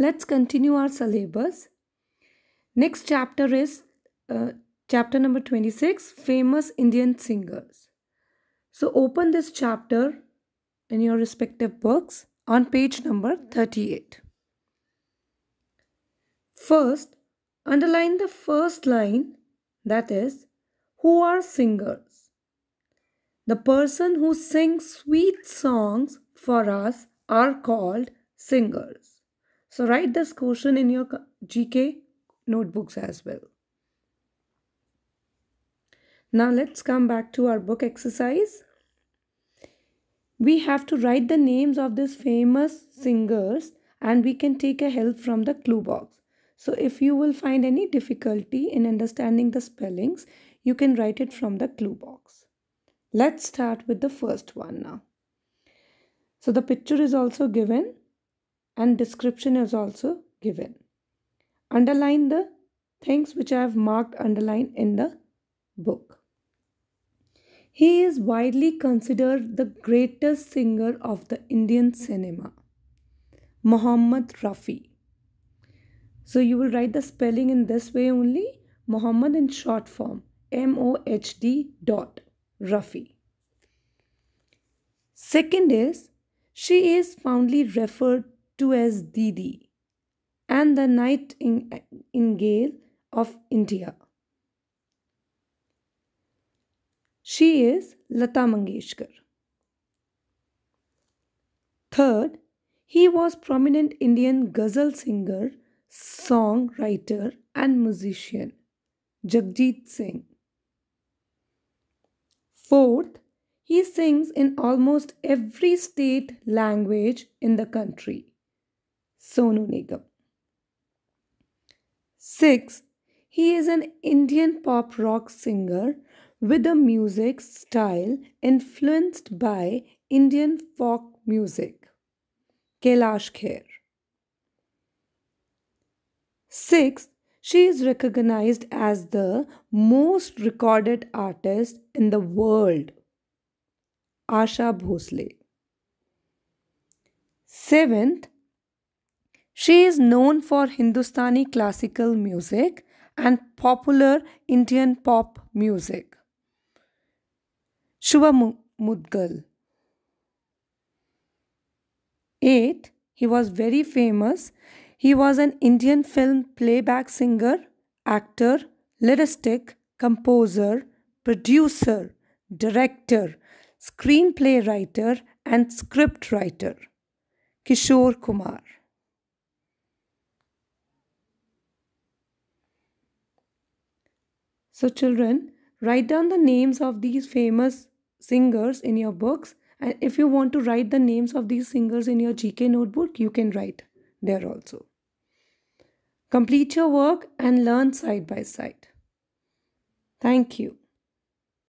Let's continue our syllabus. Next chapter is uh, chapter number 26 Famous Indian Singers. So open this chapter in your respective books on page number 38. First, underline the first line that is, who are singers? The person who sings sweet songs for us are called singers. So write this question in your GK notebooks as well. Now let's come back to our book exercise. We have to write the names of these famous singers and we can take a help from the clue box. So if you will find any difficulty in understanding the spellings, you can write it from the clue box. Let's start with the first one now. So the picture is also given and description is also given. Underline the things which I have marked underline in the book. He is widely considered the greatest singer of the Indian cinema, Muhammad Rafi. So you will write the spelling in this way only, Muhammad in short form, M-O-H-D dot, Rafi. Second is, she is fondly referred to as Didi, and the nightingale of India. She is Lata Mangeshkar. Third, he was prominent Indian ghazal singer, song writer, and musician Jagjit Singh. Fourth, he sings in almost every state language in the country. Sonu Nigam. Sixth, he is an Indian pop rock singer with a music style influenced by Indian folk music. Kailash Kher. Sixth, she is recognized as the most recorded artist in the world. Asha Bhosle. Seventh, she is known for Hindustani classical music and popular Indian pop music. Shubha Mudgal. 8. He was very famous. He was an Indian film playback singer, actor, lyricist, composer, producer, director, screenplay writer, and script writer. Kishore Kumar. So, children, write down the names of these famous singers in your books. And if you want to write the names of these singers in your GK notebook, you can write there also. Complete your work and learn side by side. Thank you.